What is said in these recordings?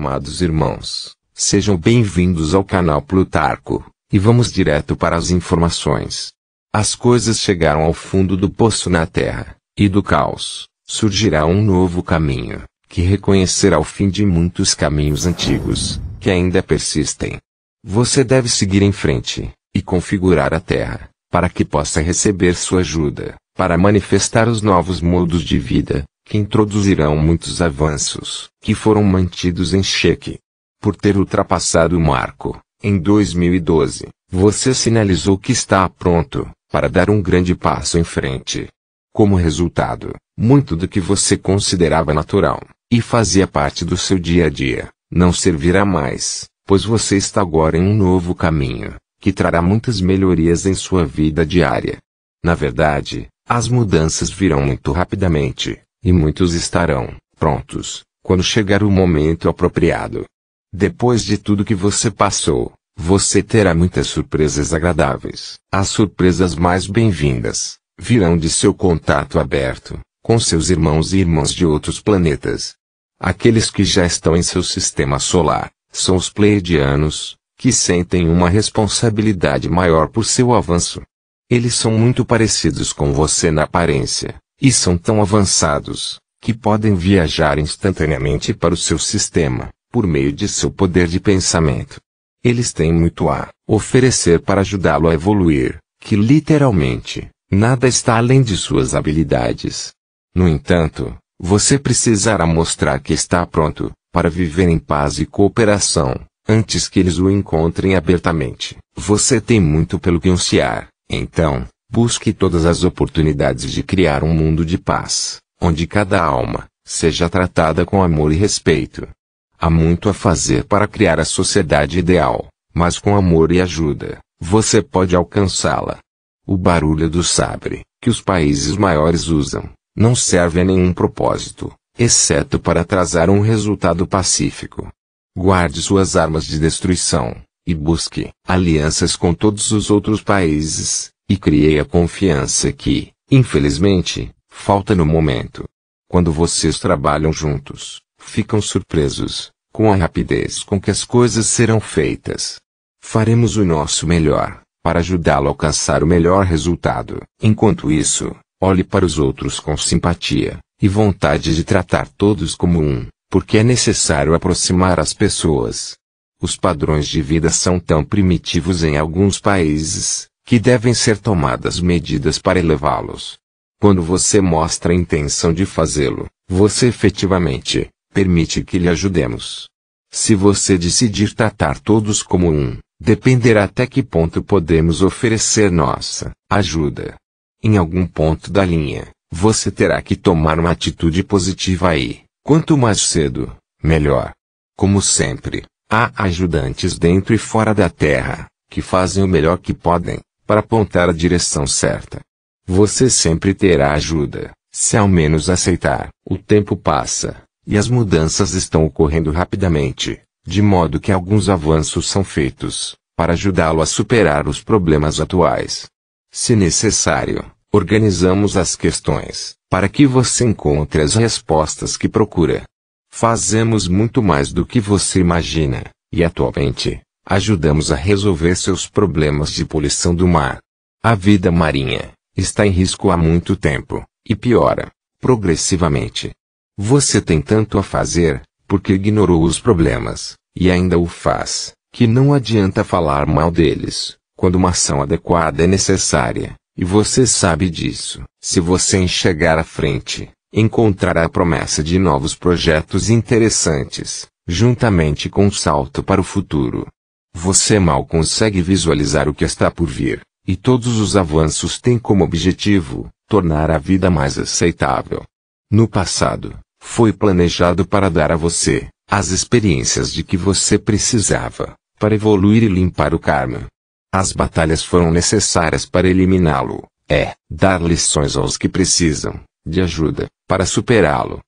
Amados irmãos, sejam bem-vindos ao canal Plutarco, e vamos direto para as informações. As coisas chegaram ao fundo do poço na terra, e do caos, surgirá um novo caminho, que reconhecerá o fim de muitos caminhos antigos, que ainda persistem. Você deve seguir em frente, e configurar a terra, para que possa receber sua ajuda, para manifestar os novos modos de vida, que introduzirão muitos avanços, que foram mantidos em cheque. Por ter ultrapassado o marco, em 2012, você sinalizou que está pronto para dar um grande passo em frente. Como resultado, muito do que você considerava natural e fazia parte do seu dia a dia não servirá mais, pois você está agora em um novo caminho que trará muitas melhorias em sua vida diária. Na verdade, as mudanças virão muito rapidamente. E muitos estarão prontos quando chegar o momento apropriado. Depois de tudo que você passou, você terá muitas surpresas agradáveis. As surpresas mais bem-vindas virão de seu contato aberto com seus irmãos e irmãs de outros planetas. Aqueles que já estão em seu sistema solar são os pleiadianos, que sentem uma responsabilidade maior por seu avanço. Eles são muito parecidos com você na aparência, e são tão avançados, que podem viajar instantaneamente para o seu sistema, por meio de seu poder de pensamento. Eles têm muito a oferecer para ajudá-lo a evoluir, que literalmente, nada está além de suas habilidades. No entanto, você precisará mostrar que está pronto, para viver em paz e cooperação, antes que eles o encontrem abertamente. Você tem muito pelo que ansiar, então, Busque todas as oportunidades de criar um mundo de paz, onde cada alma seja tratada com amor e respeito. Há muito a fazer para criar a sociedade ideal, mas com amor e ajuda, você pode alcançá-la. O barulho do sabre, que os países maiores usam, não serve a nenhum propósito, exceto para atrasar um resultado pacífico. Guarde suas armas de destruição, e busque alianças com todos os outros países, e criei a confiança que, infelizmente, falta no momento. Quando vocês trabalham juntos, ficam surpresos com a rapidez com que as coisas serão feitas. Faremos o nosso melhor para ajudá-lo a alcançar o melhor resultado. Enquanto isso, olhe para os outros com simpatia e vontade de tratar todos como um, porque é necessário aproximar as pessoas. Os padrões de vida são tão primitivos em alguns países que devem ser tomadas medidas para elevá-los. Quando você mostra a intenção de fazê-lo, você efetivamente permite que lhe ajudemos. Se você decidir tratar todos como um, dependerá até que ponto podemos oferecer nossa ajuda. Em algum ponto da linha, você terá que tomar uma atitude positiva aí. Quanto mais cedo, melhor. Como sempre, há ajudantes dentro e fora da Terra, que fazem o melhor que podem para apontar a direção certa. Você sempre terá ajuda, se ao menos aceitar. O tempo passa, e as mudanças estão ocorrendo rapidamente, de modo que alguns avanços são feitos, para ajudá-lo a superar os problemas atuais. Se necessário, organizamos as questões, para que você encontre as respostas que procura. Fazemos muito mais do que você imagina, e atualmente, ajudamos a resolver seus problemas de poluição do mar. A vida marinha está em risco há muito tempo e piora progressivamente. Você tem tanto a fazer porque ignorou os problemas e ainda o faz, que não adianta falar mal deles quando uma ação adequada é necessária, e você sabe disso. Se você enxergar à frente, encontrará a promessa de novos projetos interessantes, juntamente com um salto para o futuro. Você mal consegue visualizar o que está por vir, e todos os avanços têm como objetivo tornar a vida mais aceitável. No passado, foi planejado para dar a você as experiências de que você precisava para evoluir e limpar o karma. As batalhas foram necessárias para eliminá-lo, é, dar lições aos que precisam de ajuda para superá-lo.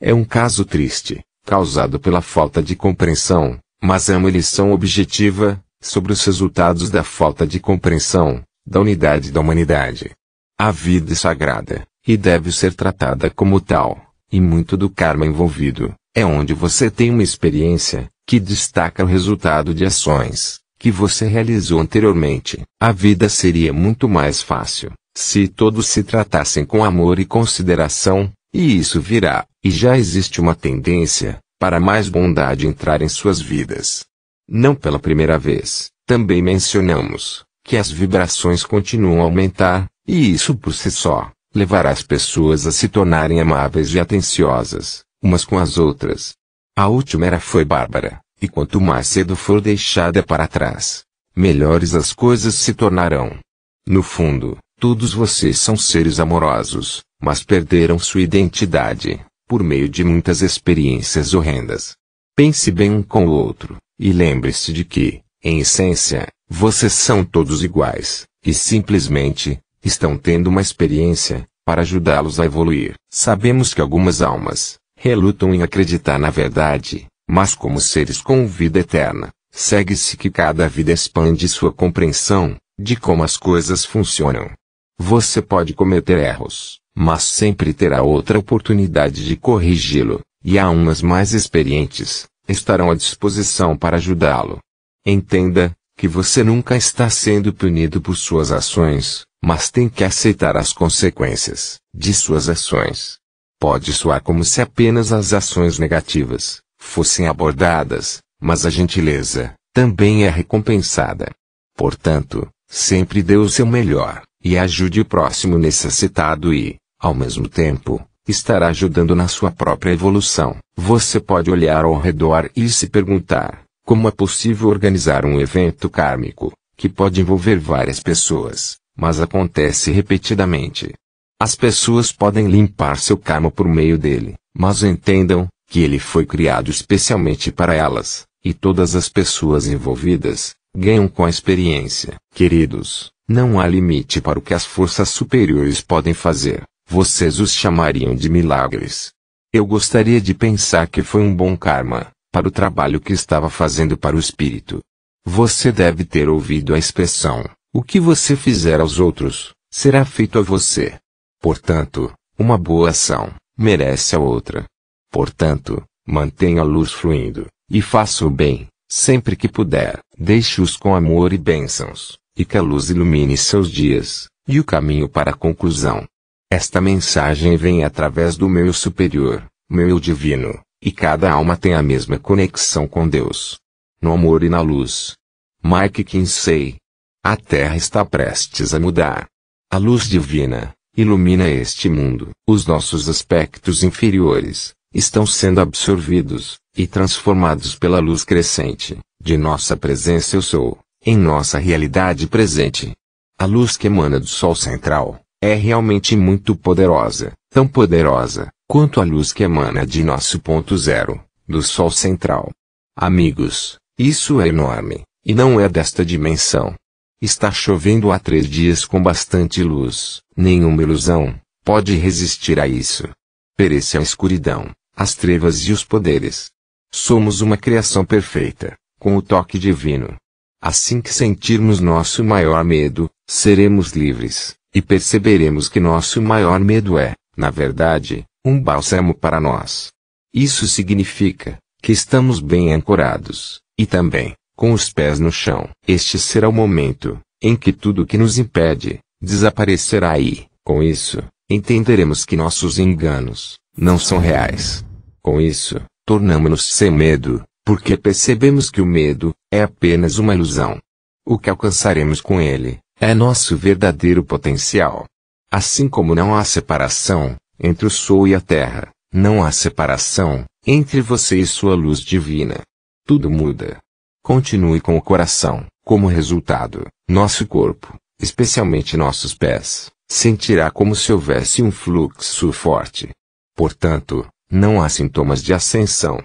É um caso triste, causado pela falta de compreensão mas é uma lição objetiva, sobre os resultados da falta de compreensão, da unidade da humanidade. A vida é sagrada, e deve ser tratada como tal, e muito do karma envolvido, é onde você tem uma experiência, que destaca o resultado de ações, que você realizou anteriormente. A vida seria muito mais fácil, se todos se tratassem com amor e consideração, e isso virá, e já existe uma tendência, para mais bondade entrar em suas vidas. Não pela primeira vez, também mencionamos que as vibrações continuam a aumentar, e isso por si só levará as pessoas a se tornarem amáveis e atenciosas, umas com as outras. A última era foi bárbara, e quanto mais cedo for deixada para trás, melhores as coisas se tornarão. No fundo, todos vocês são seres amorosos, mas perderam sua identidade por meio de muitas experiências horrendas. Pense bem um com o outro, e lembre-se de que, em essência, vocês são todos iguais, e simplesmente, estão tendo uma experiência, para ajudá-los a evoluir. Sabemos que algumas almas, relutam em acreditar na verdade, mas como seres com vida eterna, segue-se que cada vida expande sua compreensão, de como as coisas funcionam. Você pode cometer erros, mas sempre terá outra oportunidade de corrigi-lo, e há umas mais experientes, estarão à disposição para ajudá-lo. Entenda, que você nunca está sendo punido por suas ações, mas tem que aceitar as consequências de suas ações. Pode soar como se apenas as ações negativas fossem abordadas, mas a gentileza também é recompensada. Portanto, sempre dê o seu melhor e ajude o próximo necessitado e, ao mesmo tempo, estará ajudando na sua própria evolução. Você pode olhar ao redor e se perguntar: como é possível organizar um evento kármico, que pode envolver várias pessoas, mas acontece repetidamente? As pessoas podem limpar seu karma por meio dele, mas entendam que ele foi criado especialmente para elas, e todas as pessoas envolvidas ganham com a experiência. Queridos, não há limite para o que as forças superiores podem fazer, vocês os chamariam de milagres. Eu gostaria de pensar que foi um bom karma, para o trabalho que estava fazendo para o espírito. Você deve ter ouvido a expressão: o que você fizer aos outros, será feito a você. Portanto, uma boa ação merece a outra. Portanto, mantenha a luz fluindo, e faça o bem, sempre que puder. Deixe-os com amor e bênçãos e que a luz ilumine seus dias, e o caminho para a conclusão. Esta mensagem vem através do meu superior, meu eu divino, e cada alma tem a mesma conexão com Deus. No amor e na luz. Mike Kinsey. A Terra está prestes a mudar. A luz divina ilumina este mundo. Os nossos aspectos inferiores estão sendo absorvidos e transformados pela luz crescente de nossa presença eu sou em nossa realidade presente. A luz que emana do Sol central é realmente muito poderosa, tão poderosa quanto a luz que emana de nosso ponto zero, do Sol central. Amigos, isso é enorme, e não é desta dimensão. Está chovendo há três dias com bastante luz, nenhuma ilusão pode resistir a isso. Perece a escuridão, as trevas e os poderes. Somos uma criação perfeita, com o toque divino. Assim que sentirmos nosso maior medo, seremos livres, e perceberemos que nosso maior medo é, na verdade, um bálsamo para nós. Isso significa que estamos bem ancorados, e também, com os pés no chão. Este será o momento em que tudo que nos impede desaparecerá e, com isso, entenderemos que nossos enganos não são reais. Com isso, tornamos-nos sem medo, porque percebemos que o medo é apenas uma ilusão. O que alcançaremos com ele é nosso verdadeiro potencial. Assim como não há separação entre o Sol e a Terra, não há separação entre você e sua luz divina. Tudo muda. Continue com o coração. Como resultado, nosso corpo, especialmente nossos pés, sentirá como se houvesse um fluxo forte. Portanto, não há sintomas de ascensão.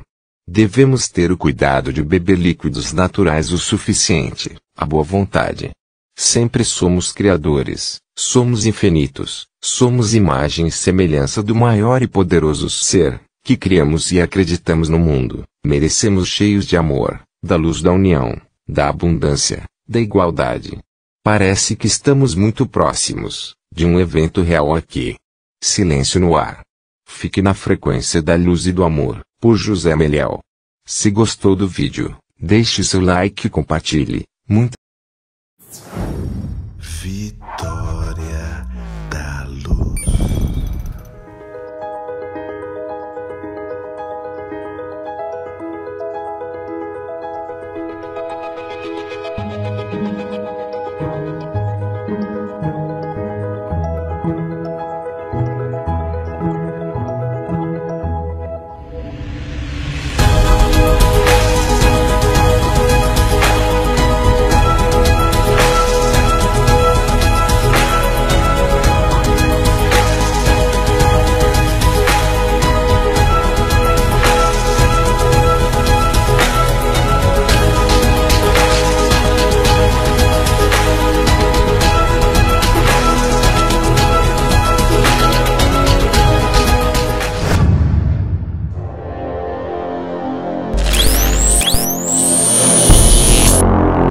Devemos ter o cuidado de beber líquidos naturais o suficiente, à boa vontade. Sempre somos criadores, somos infinitos, somos imagem e semelhança do maior e poderoso ser, que criamos e acreditamos no mundo. Merecemos cheios de amor, da luz da união, da abundância, da igualdade. Parece que estamos muito próximos de um evento real aqui. Silêncio no ar. Fique na frequência da luz e do amor por José Meliel. Se gostou do vídeo, deixe seu like e compartilhe. Muito Vitória.